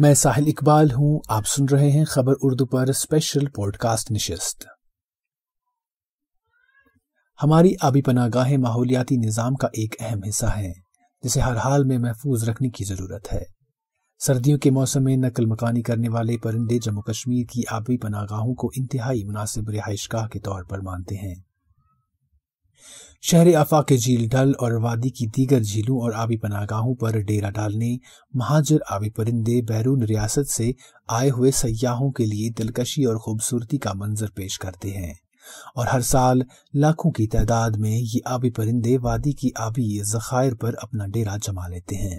मैं साहिल इकबाल हूं आप सुन रहे हैं खबर उर्दू पर स्पेशल पॉडकास्ट निशस्त हमारी आबी पनागाहें माहौलियाती निज़ाम का एक अहम हिस्सा है जिसे हर हाल में महफूज रखने की ज़रूरत है सर्दियों के मौसम में नकल मकानी करने वाले परिंदे जम्मू कश्मीर की आबी पनागाहों को इंतहाई मुनासिब रिहाइश के तौर पर मानते हैं शहर आफा के झील डल और वादी की दीगर झीलों और आबी पनागाहों पर डेरा डालने महाजर आबी परिंदे बैरून रियासत से आए हुए सयाहों के लिए दिलकशी और खूबसूरती का मंजर पेश करते हैं और हर साल लाखों की तादाद में ये आबी परिंदे वादी की आबी जखायर पर अपना डेरा जमा लेते हैं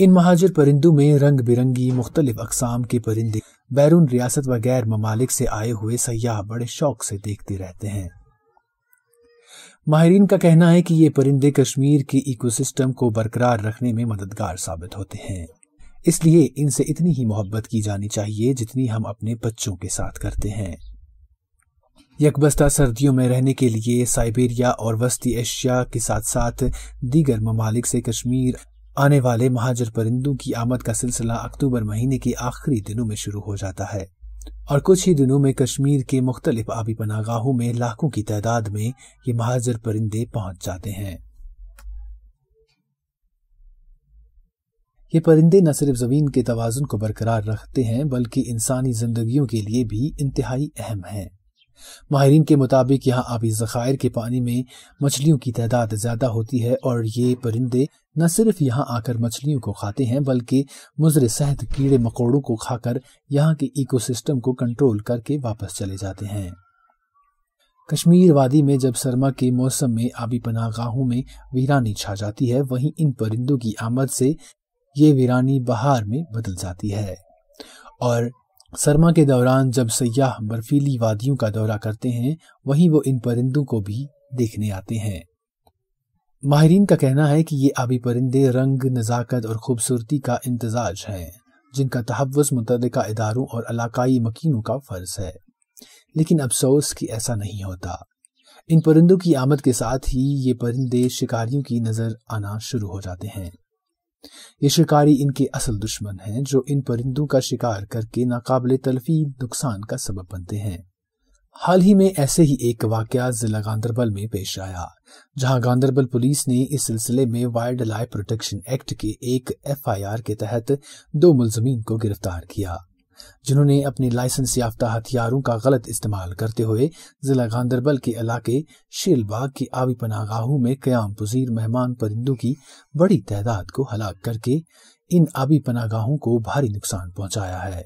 इन महाजर परिंदों में रंग बिरंगी मुख्तलिफ अकसाम के परिंदे बैरून रियासत व गैर ममालिक से आए हुए सयाह बड़े शौक से देखते रहते हैं माहरीन का कहना है कि ये परिंदे कश्मीर के इकोसिस्टम को बरकरार रखने में मददगार साबित होते हैं इसलिए इनसे इतनी ही मोहब्बत की जानी चाहिए जितनी हम अपने बच्चों के साथ करते हैं यकबस्ता सर्दियों में रहने के लिए साइबेरिया और वस्ती एशिया के साथ साथ दीगर ममालिक से कश्मीर आने वाले महाजर परिंदों की आमद का सिलसिला अक्टूबर महीने के आखिरी दिनों में शुरू हो जाता है और कुछ ही दिनों में कश्मीर के मुख्तलिफ आबी पनागाहों में लाखों की तादाद में ये महाजर परिंदे पहुंच जाते हैं ये परिंदे न सिर्फ ज़मीन के तोज़ुन को बरकरार रखते हैं बल्कि इंसानी जिंदगियों के लिए भी इंतहाई अहम हैं माहरीन के मुताबिक यहाँ आबी ज़ख़ायर के पानी में मछलियों की तादाद ज़्यादा होती है और ये परिंदे न सिर्फ यहाँ आकर मछलियों को खाते हैं बल्कि मुजर सहत कीड़े मकोड़ों को खाकर यहाँ के इकोसिस्टम को कंट्रोल करके वापस चले जाते हैं कश्मीर वादी में जब सरमा के मौसम में आबी पनागाहों में वीरानी छा जाती है वहीं इन परिंदों की आमद से ये वीरानी बहार में बदल जाती है और सरमा के दौरान जब सयाह बर्फीली वादियों का दौरा करते हैं वहीं वो इन परिंदों को भी देखने आते हैं माहरीन का कहना है कि ये आबी परिंदे रंग नज़ाकत और खूबसूरती का इम्तजाज हैं जिनका तहफ़ मुतल इदारों और इलाकई मकीनों का फ़र्ज है लेकिन अफसोस कि ऐसा नहीं होता इन परिंदों की आमद के साथ ही ये परिंदे शिकारियों की नज़र आना शुरू हो जाते हैं ये शिकारी इनके असल दुश्मन हैं जो इन परिंदों का शिकार करके नाकाबले तलफी नुकसान का सबब बनते हैं हाल ही में ऐसे ही एक वाक़ जिला गांधरबल में पेश आया जहां गांधरबल पुलिस ने इस सिलसिले में वाइल्ड लाइफ प्रोटेक्शन एक्ट के एक एफआईआर के तहत दो मुलजमीन को गिरफ्तार किया जिन्होंने अपने लाइसेंस याफ्ता हथियारों का गलत इस्तेमाल करते हुए जिला गांधरबल के इलाके शेलबाग की आबी पनागाहू में क्याम पजीर मेहमान परिंदों की बड़ी तादाद को हलाक करके इन आबी पनागाहों को भारी नुकसान पहुंचाया है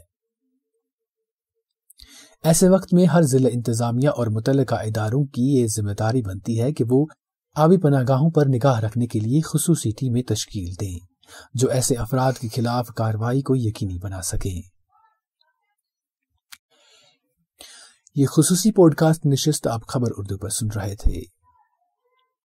ऐसे वक्त में हर जिला इंतजामिया और मुतल इदारों की ये जिम्मेदारी बनती है कि वो आबी पनागाहों पर निगाह रखने के लिए खसूसी टीमें तश्कील दें जो ऐसे अफराद के खिलाफ कार्रवाई को यकीनी बना सकें ये खसूसी पॉडकास्ट निशस्त आप खबर उर्दू पर सुन रहे थे